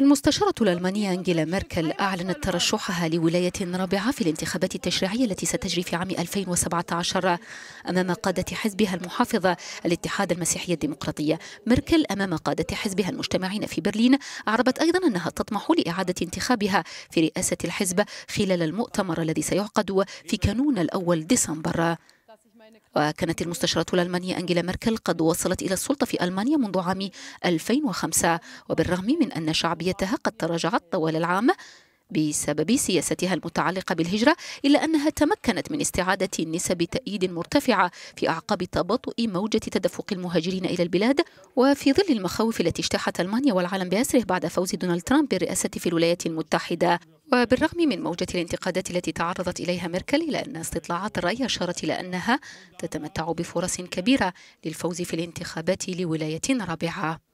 المستشارة الألمانية أنجيلا ميركل أعلنت ترشحها لولاية رابعة في الانتخابات التشريعية التي ستجري في عام 2017 أمام قادة حزبها المحافظة الاتحاد المسيحي الديمقراطية ميركل أمام قادة حزبها المجتمعين في برلين أعربت أيضا أنها تطمح لإعادة انتخابها في رئاسة الحزب خلال المؤتمر الذي سيعقد في كانون الأول ديسمبر وكانت المستشارة الألمانية أنجيلا ميركل قد وصلت إلى السلطة في ألمانيا منذ عام 2005 وبالرغم من أن شعبيتها قد تراجعت طوال العام بسبب سياستها المتعلقة بالهجرة إلا أنها تمكنت من استعادة نسب تأييد مرتفعة في أعقاب تباطؤ موجة تدفق المهاجرين إلى البلاد وفي ظل المخاوف التي اجتاحت ألمانيا والعالم بأسره بعد فوز دونالد ترامب بالرئاسة في الولايات المتحدة وبالرغم من موجة الانتقادات التي تعرضت إليها ميركل إلا أن استطلاعات الرأي أشارت إلى أنها تتمتع بفرص كبيرة للفوز في الانتخابات لولاية رابعة